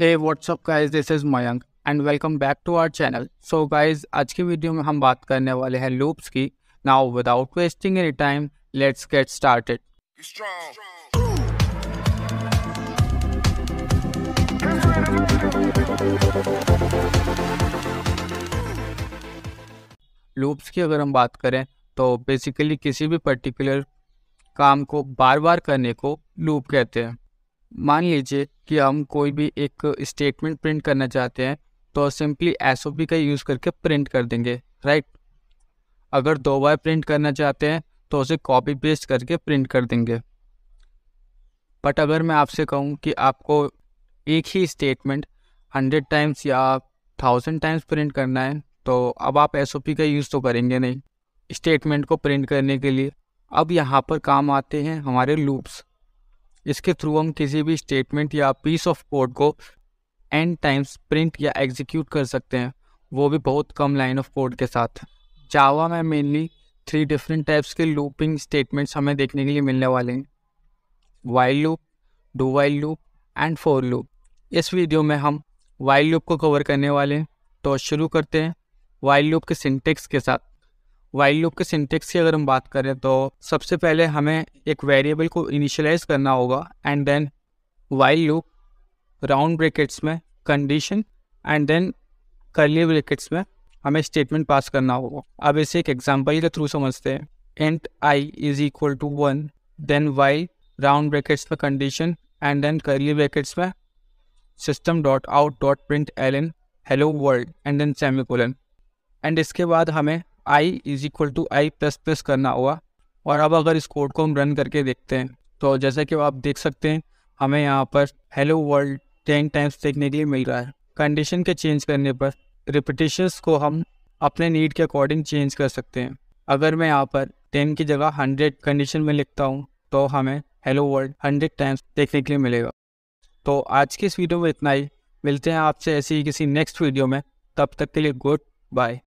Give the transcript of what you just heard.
hey WhatsApp guys this is Mayank and welcome back to our channel so guys आज की video में हम बात करने वाले हैं लूप्स की now without wasting any time let's get started loops की अगर हम बात करें तो बेसिकली किसी भी पर्टिकुलर काम को बार बार करने को लूप कहते हैं मान लीजिए कि हम कोई भी एक स्टेटमेंट प्रिंट करना चाहते हैं तो सिंपली एस का यूज़ करके प्रिंट कर देंगे राइट अगर दो बार प्रिंट करना चाहते हैं तो उसे कॉपी पेस्ट करके प्रिंट कर देंगे बट अगर मैं आपसे कहूँ कि आपको एक ही स्टेटमेंट हंड्रेड टाइम्स या थाउजेंड टाइम्स प्रिंट करना है तो अब आप एस का यूज़ तो करेंगे नहीं स्टेटमेंट को प्रिंट करने के लिए अब यहाँ पर काम आते हैं हमारे लूप्स इसके थ्रू हम किसी भी स्टेटमेंट या पीस ऑफ कोड को एंड टाइम्स प्रिंट या एग्जीक्यूट कर सकते हैं वो भी बहुत कम लाइन ऑफ कोड के साथ जावा में मेनली थ्री डिफरेंट टाइप्स के लूपिंग स्टेटमेंट्स हमें देखने के लिए मिलने वाले हैं while loop do while loop and for loop इस वीडियो में हम वाइल्ड लूप को कवर करने वाले हैं तो शुरू करते हैं वाइल्ड लूप के सिंटेक्स के साथ वाइल लूप के सिंटेक्स की अगर हम बात करें तो सबसे पहले हमें एक वेरिएबल को इनिशियलाइज करना होगा and then while loop round brackets में condition and then curly brackets में हमें स्टेटमेंट पास करना होगा अब इसे एक एग्जाम्पल के थ्रू समझते हैं int i is equal to one then while round brackets में condition and then curly brackets में system dot out dot print L N hello world and then semi and इसके बाद हमें i is equal to i plus plus करना हुआ और अब अगर इस कोड को हम रन करके देखते हैं तो जैसा कि आप देख सकते हैं हमें यहाँ पर हेलो वर्ल्ड टेन टाइम्स देखने के लिए मिल रहा है कंडीशन के चेंज करने पर रिपीटिशंस को हम अपने नीड के अकॉर्डिंग चेंज कर सकते हैं अगर मैं यहाँ पर टेन की जगह हंड्रेड कंडीशन में लिखता हूँ तो हमें हेलो वर्ल्ड हंड्रेड टाइम्स देखने के लिए मिलेगा तो आज के इस वीडियो में इतना ही मिलते हैं आपसे ऐसी ही किसी नेक्स्ट वीडियो में तब तक के लिए गुड बाय